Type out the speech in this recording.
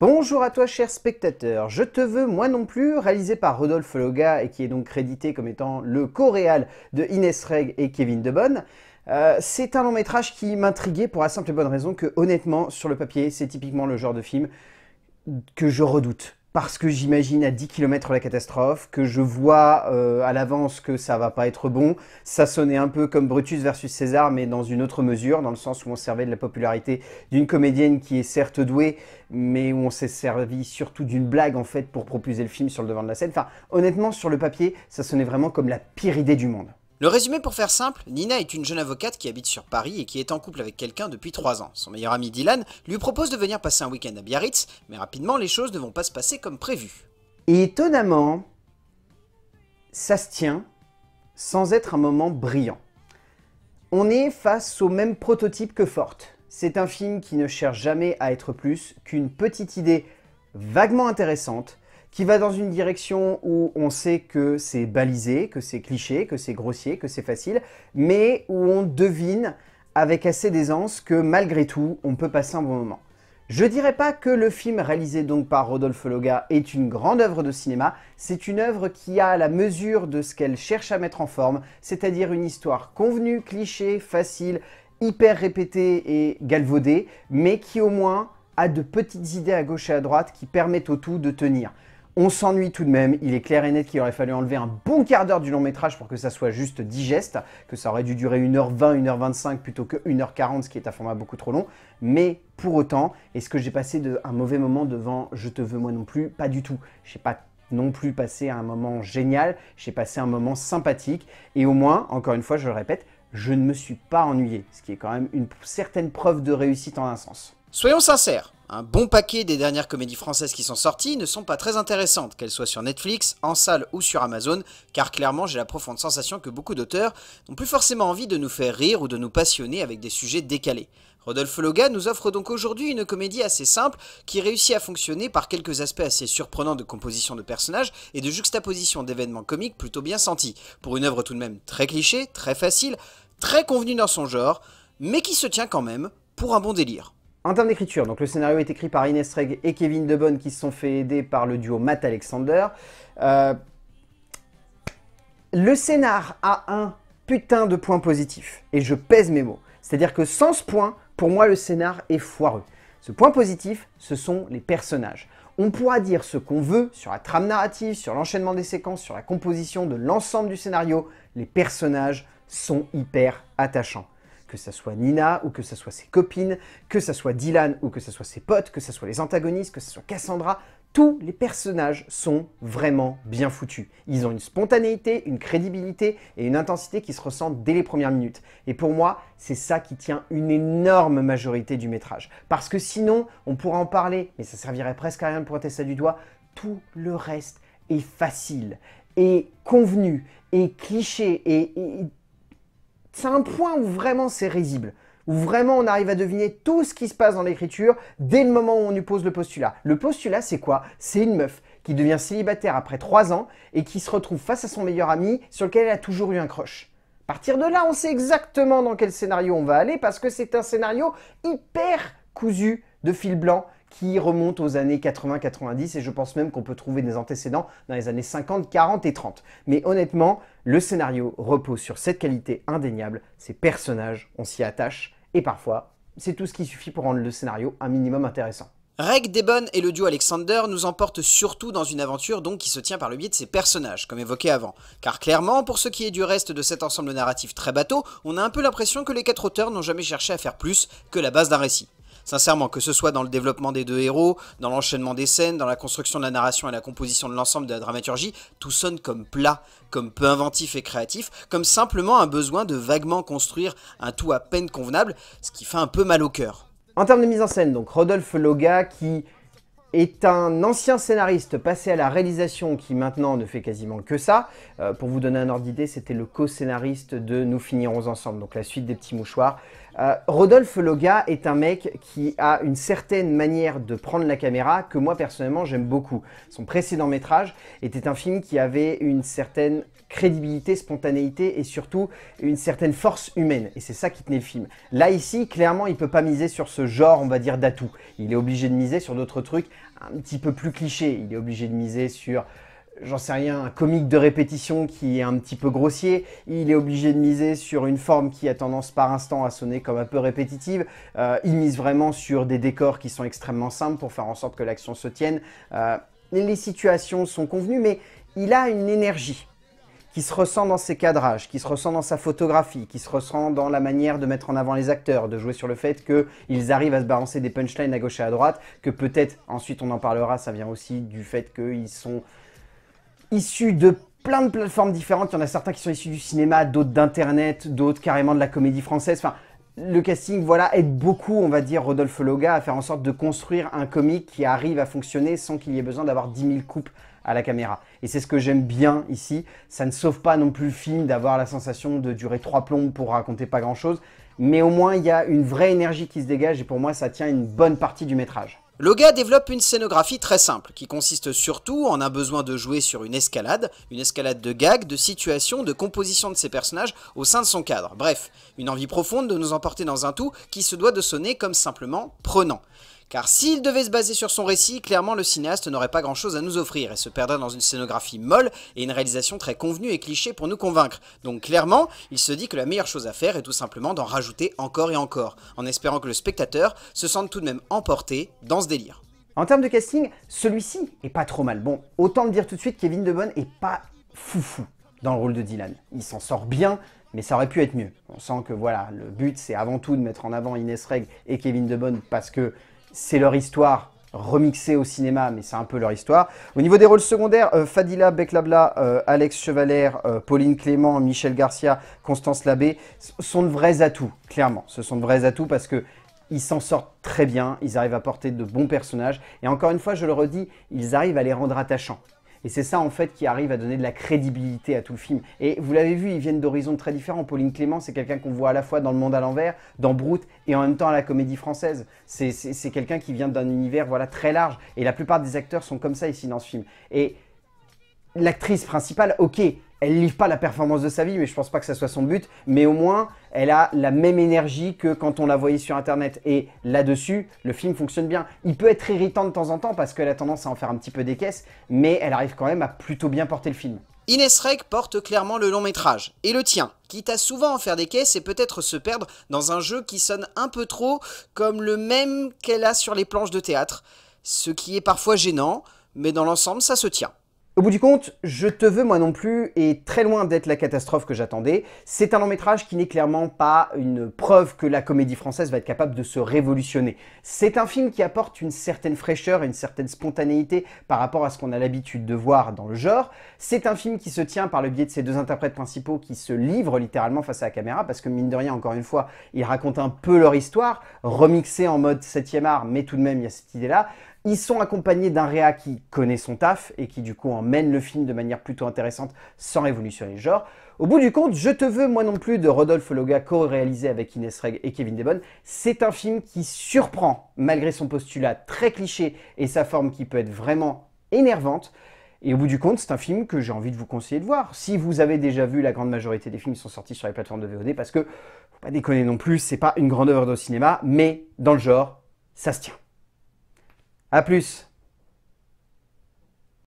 Bonjour à toi cher spectateur, Je te veux moi non plus, réalisé par Rodolphe Loga et qui est donc crédité comme étant le co-réal de Inès Reg et Kevin Debonne. Euh, c'est un long métrage qui m'intriguait pour la simple et bonne raison que honnêtement sur le papier c'est typiquement le genre de film que je redoute parce que j'imagine à 10 km la catastrophe, que je vois euh, à l'avance que ça va pas être bon. Ça sonnait un peu comme Brutus versus César, mais dans une autre mesure, dans le sens où on servait de la popularité d'une comédienne qui est certes douée, mais où on s'est servi surtout d'une blague en fait pour propulser le film sur le devant de la scène. Enfin, honnêtement, sur le papier, ça sonnait vraiment comme la pire idée du monde. Le résumé pour faire simple, Nina est une jeune avocate qui habite sur Paris et qui est en couple avec quelqu'un depuis 3 ans. Son meilleur ami Dylan lui propose de venir passer un week-end à Biarritz, mais rapidement les choses ne vont pas se passer comme prévu. Et étonnamment, ça se tient sans être un moment brillant. On est face au même prototype que Forte. C'est un film qui ne cherche jamais à être plus qu'une petite idée vaguement intéressante qui va dans une direction où on sait que c'est balisé, que c'est cliché, que c'est grossier, que c'est facile, mais où on devine avec assez d'aisance que malgré tout, on peut passer un bon moment. Je dirais pas que le film réalisé donc par Rodolphe Loga est une grande œuvre de cinéma, c'est une œuvre qui a la mesure de ce qu'elle cherche à mettre en forme, c'est-à-dire une histoire convenue, cliché, facile, hyper répétée et galvaudée, mais qui au moins a de petites idées à gauche et à droite qui permettent au tout de tenir. On s'ennuie tout de même, il est clair et net qu'il aurait fallu enlever un bon quart d'heure du long métrage pour que ça soit juste digeste, que ça aurait dû durer 1h20, 1h25 plutôt que 1h40, ce qui est un format beaucoup trop long. Mais pour autant, est-ce que j'ai passé un mauvais moment devant Je te veux moi non plus Pas du tout. Je pas non plus passé un moment génial, j'ai passé un moment sympathique, et au moins, encore une fois, je le répète, je ne me suis pas ennuyé, ce qui est quand même une certaine preuve de réussite en un sens. Soyons sincères, un bon paquet des dernières comédies françaises qui sont sorties ne sont pas très intéressantes, qu'elles soient sur Netflix, en salle ou sur Amazon, car clairement j'ai la profonde sensation que beaucoup d'auteurs n'ont plus forcément envie de nous faire rire ou de nous passionner avec des sujets décalés. Rodolphe Loga nous offre donc aujourd'hui une comédie assez simple qui réussit à fonctionner par quelques aspects assez surprenants de composition de personnages et de juxtaposition d'événements comiques plutôt bien sentis, pour une œuvre tout de même très cliché, très facile, très convenue dans son genre, mais qui se tient quand même pour un bon délire. En termes d'écriture, donc le scénario est écrit par Inès Reg et Kevin Debonne qui se sont fait aider par le duo Matt Alexander. Euh, le scénar a un putain de point positif, et je pèse mes mots. C'est-à-dire que sans ce point, pour moi le scénar est foireux. Ce point positif, ce sont les personnages. On pourra dire ce qu'on veut sur la trame narrative, sur l'enchaînement des séquences, sur la composition de l'ensemble du scénario, les personnages sont hyper attachants que ça soit Nina ou que ça soit ses copines, que ça soit Dylan ou que ça soit ses potes, que ça soit les antagonistes, que ce soit Cassandra, tous les personnages sont vraiment bien foutus. Ils ont une spontanéité, une crédibilité et une intensité qui se ressentent dès les premières minutes. Et pour moi, c'est ça qui tient une énorme majorité du métrage. Parce que sinon, on pourra en parler, mais ça servirait presque à rien de pointer ça du doigt. Tout le reste est facile, est convenu, est cliché, et c'est un point où vraiment c'est risible, où vraiment on arrive à deviner tout ce qui se passe dans l'écriture dès le moment où on lui pose le postulat. Le postulat, c'est quoi C'est une meuf qui devient célibataire après 3 ans et qui se retrouve face à son meilleur ami sur lequel elle a toujours eu un crush. À partir de là, on sait exactement dans quel scénario on va aller parce que c'est un scénario hyper cousu de fil blanc qui remonte aux années 80-90 et je pense même qu'on peut trouver des antécédents dans les années 50, 40 et 30. Mais honnêtement, le scénario repose sur cette qualité indéniable, ces personnages, on s'y attache et parfois, c'est tout ce qui suffit pour rendre le scénario un minimum intéressant. Reg Debon et le duo Alexander nous emportent surtout dans une aventure donc qui se tient par le biais de ses personnages, comme évoqué avant. Car clairement, pour ce qui est du reste de cet ensemble narratif très bateau, on a un peu l'impression que les quatre auteurs n'ont jamais cherché à faire plus que la base d'un récit. Sincèrement, que ce soit dans le développement des deux héros, dans l'enchaînement des scènes, dans la construction de la narration et la composition de l'ensemble de la dramaturgie, tout sonne comme plat, comme peu inventif et créatif, comme simplement un besoin de vaguement construire un tout à peine convenable, ce qui fait un peu mal au cœur. En termes de mise en scène, donc Rodolphe Loga qui est un ancien scénariste passé à la réalisation qui maintenant ne fait quasiment que ça. Euh, pour vous donner un ordre d'idée, c'était le co-scénariste de Nous finirons ensemble, donc la suite des petits mouchoirs. Euh, Rodolphe Loga est un mec qui a une certaine manière de prendre la caméra que moi personnellement j'aime beaucoup. Son précédent métrage était un film qui avait une certaine crédibilité, spontanéité et surtout une certaine force humaine. Et c'est ça qui tenait le film. Là ici, clairement, il peut pas miser sur ce genre, on va dire, d'atout. Il est obligé de miser sur d'autres trucs un petit peu plus cliché. Il est obligé de miser sur j'en sais rien, un comique de répétition qui est un petit peu grossier, il est obligé de miser sur une forme qui a tendance par instant à sonner comme un peu répétitive, euh, il mise vraiment sur des décors qui sont extrêmement simples pour faire en sorte que l'action se tienne, euh, les situations sont convenues, mais il a une énergie qui se ressent dans ses cadrages, qui se ressent dans sa photographie, qui se ressent dans la manière de mettre en avant les acteurs, de jouer sur le fait qu'ils arrivent à se balancer des punchlines à gauche et à droite, que peut-être, ensuite on en parlera, ça vient aussi du fait qu'ils sont issus de plein de plateformes différentes. Il y en a certains qui sont issus du cinéma, d'autres d'Internet, d'autres carrément de la comédie française. Enfin, le casting voilà, aide beaucoup, on va dire, Rodolphe Loga à faire en sorte de construire un comique qui arrive à fonctionner sans qu'il y ait besoin d'avoir 10 000 coupes à la caméra. Et c'est ce que j'aime bien ici. Ça ne sauve pas non plus le film d'avoir la sensation de durer trois plombes pour raconter pas grand-chose. Mais au moins, il y a une vraie énergie qui se dégage et pour moi, ça tient une bonne partie du métrage. Loga développe une scénographie très simple, qui consiste surtout en un besoin de jouer sur une escalade, une escalade de gags, de situations, de composition de ses personnages au sein de son cadre. Bref, une envie profonde de nous emporter dans un tout qui se doit de sonner comme simplement prenant car s'il devait se baser sur son récit, clairement le cinéaste n'aurait pas grand-chose à nous offrir et se perdrait dans une scénographie molle et une réalisation très convenue et cliché pour nous convaincre. Donc clairement, il se dit que la meilleure chose à faire est tout simplement d'en rajouter encore et encore, en espérant que le spectateur se sente tout de même emporté dans ce délire. En termes de casting, celui-ci est pas trop mal. Bon, autant le dire tout de suite, Kevin Debonne est pas foufou dans le rôle de Dylan. Il s'en sort bien, mais ça aurait pu être mieux. On sent que voilà, le but c'est avant tout de mettre en avant Inès Reg et Kevin Debonne parce que c'est leur histoire remixée au cinéma, mais c'est un peu leur histoire. Au niveau des rôles secondaires, euh, Fadila Beklabla, euh, Alex Chevaler, euh, Pauline Clément, Michel Garcia, Constance Labbé sont de vrais atouts, clairement. Ce sont de vrais atouts parce que ils s'en sortent très bien, ils arrivent à porter de bons personnages, et encore une fois, je le redis, ils arrivent à les rendre attachants. Et c'est ça en fait qui arrive à donner de la crédibilité à tout le film. Et vous l'avez vu, ils viennent d'horizons très différents. Pauline Clément, c'est quelqu'un qu'on voit à la fois dans Le Monde à l'envers, dans Brute et en même temps à la comédie française. C'est quelqu'un qui vient d'un univers voilà très large. Et la plupart des acteurs sont comme ça ici dans ce film. Et l'actrice principale, ok, elle livre pas la performance de sa vie, mais je pense pas que ça soit son but. Mais au moins, elle a la même énergie que quand on la voyait sur Internet. Et là-dessus, le film fonctionne bien. Il peut être irritant de temps en temps parce qu'elle a tendance à en faire un petit peu des caisses, mais elle arrive quand même à plutôt bien porter le film. Ines Reg porte clairement le long métrage, et le tien, quitte à souvent en faire des caisses et peut-être se perdre dans un jeu qui sonne un peu trop comme le même qu'elle a sur les planches de théâtre, ce qui est parfois gênant, mais dans l'ensemble ça se tient. Au bout du compte, Je te veux moi non plus est très loin d'être la catastrophe que j'attendais. C'est un long métrage qui n'est clairement pas une preuve que la comédie française va être capable de se révolutionner. C'est un film qui apporte une certaine fraîcheur, et une certaine spontanéité par rapport à ce qu'on a l'habitude de voir dans le genre. C'est un film qui se tient par le biais de ses deux interprètes principaux qui se livrent littéralement face à la caméra parce que mine de rien, encore une fois, ils racontent un peu leur histoire, remixée en mode 7ème art, mais tout de même il y a cette idée-là. Ils sont accompagnés d'un réa qui connaît son taf et qui du coup en mène le film de manière plutôt intéressante sans révolutionner le genre. Au bout du compte, Je te veux, moi non plus, de Rodolphe Loga, co-réalisé avec Inès Reg et Kevin Debonne, c'est un film qui surprend, malgré son postulat très cliché et sa forme qui peut être vraiment énervante. Et au bout du compte, c'est un film que j'ai envie de vous conseiller de voir. Si vous avez déjà vu, la grande majorité des films qui sont sortis sur les plateformes de VOD parce que, faut pas déconner non plus, c'est pas une grande œuvre de cinéma, mais dans le genre, ça se tient. A plus